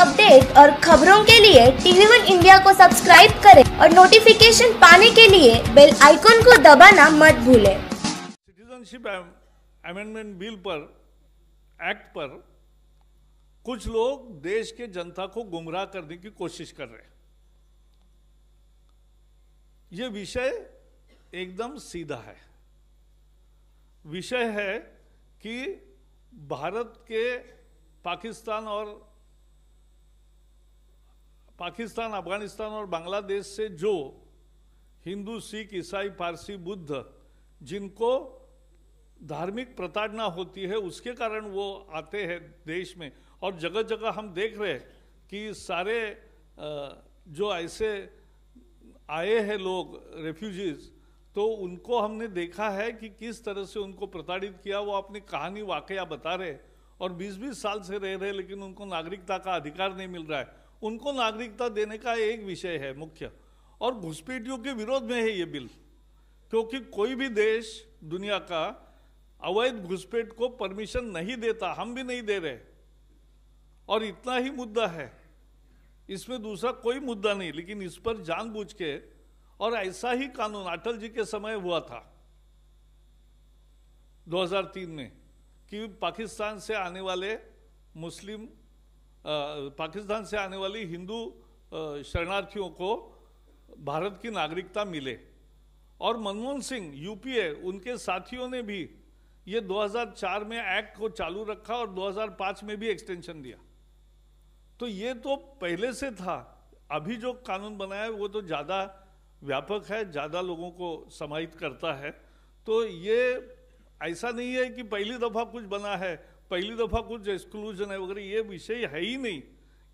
Update और खबरों के लिए टीवी वन इंडिया को सब्सक्राइब करें और नोटिफिकेशन पाने के लिए बेल आइकॉन को दबाना मत भूलें। सिटीजनशिप अमेंडमेंट बिल पर एक्ट पर कुछ लोग देश के जनता को गुमराह करने की कोशिश कर रहे हैं ये विषय एकदम सीधा है विषय है कि भारत के पाकिस्तान और पाकिस्तान अफगानिस्तान और बांग्लादेश से जो हिंदू सिख ईसाई पारसी बुद्ध जिनको धार्मिक प्रताड़ना होती है उसके कारण वो आते हैं देश में और जगह जगह हम देख रहे हैं कि सारे जो ऐसे आए हैं लोग रेफ्यूजीज तो उनको हमने देखा है कि किस तरह से उनको प्रताड़ित किया वो अपनी कहानी वाकया बता रहे और 20-20 साल से रह रहे लेकिन उनको नागरिकता का अधिकार नहीं मिल रहा है उनको नागरिकता देने का एक विषय है मुख्य और घुसपैठियों के विरोध में है ये बिल क्योंकि कोई भी देश दुनिया का अवैध घुसपैठ को परमिशन नहीं देता हम भी नहीं दे रहे और इतना ही मुद्दा है इसमें दूसरा कोई मुद्दा नहीं लेकिन इस पर जानबूझ के और ऐसा ही कानून अटल जी के समय हुआ था 2003 में कि पाकिस्तान से आने वाले मुस्लिम पाकिस्तान से आने वाली हिंदू शरणार्थियों को भारत की नागरिकता मिले और मनमोहन सिंह यूपीए उनके साथियों ने भी ये 2004 में एक्ट को चालू रखा और 2005 में भी एक्सटेंशन दिया तो ये तो पहले से था अभी जो कानून बनाया है वो तो ज़्यादा व्यापक है ज़्यादा लोगों को समाहित करता है तो ये ऐसा नहीं है कि पहली दफ़ा कुछ बना है पहली दफ़ा कुछ एक्सक्लूजन है वगैरह ये विषय है ही नहीं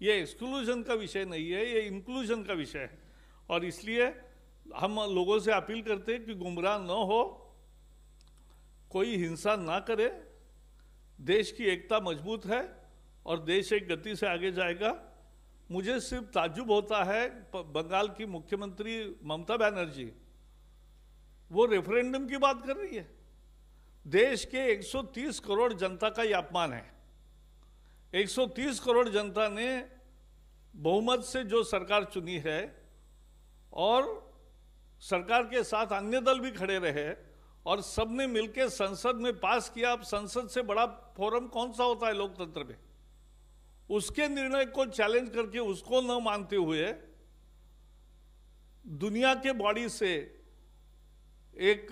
ये एक्सक्लूजन का विषय नहीं है ये इंक्लूजन का विषय है और इसलिए हम लोगों से अपील करते हैं कि गुमराह न हो कोई हिंसा ना करे देश की एकता मजबूत है और देश एक गति से आगे जाएगा मुझे सिर्फ ताजुब होता है बंगाल की मुख्यमंत्री ममता बनर्जी वो रेफरेंडम की बात कर रही है देश के 130 करोड़ जनता का यह अपमान है 130 करोड़ जनता ने बहुमत से जो सरकार चुनी है और सरकार के साथ अन्य दल भी खड़े रहे और सबने मिलकर संसद में पास किया अब संसद से बड़ा फोरम कौन सा होता है लोकतंत्र में उसके निर्णय को चैलेंज करके उसको न मानते हुए दुनिया के बॉडी से एक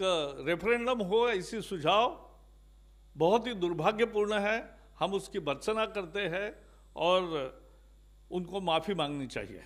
रेफरेंडम हो ऐसी सुझाव बहुत ही दुर्भाग्यपूर्ण है हम उसकी भर्सना करते हैं और उनको माफ़ी मांगनी चाहिए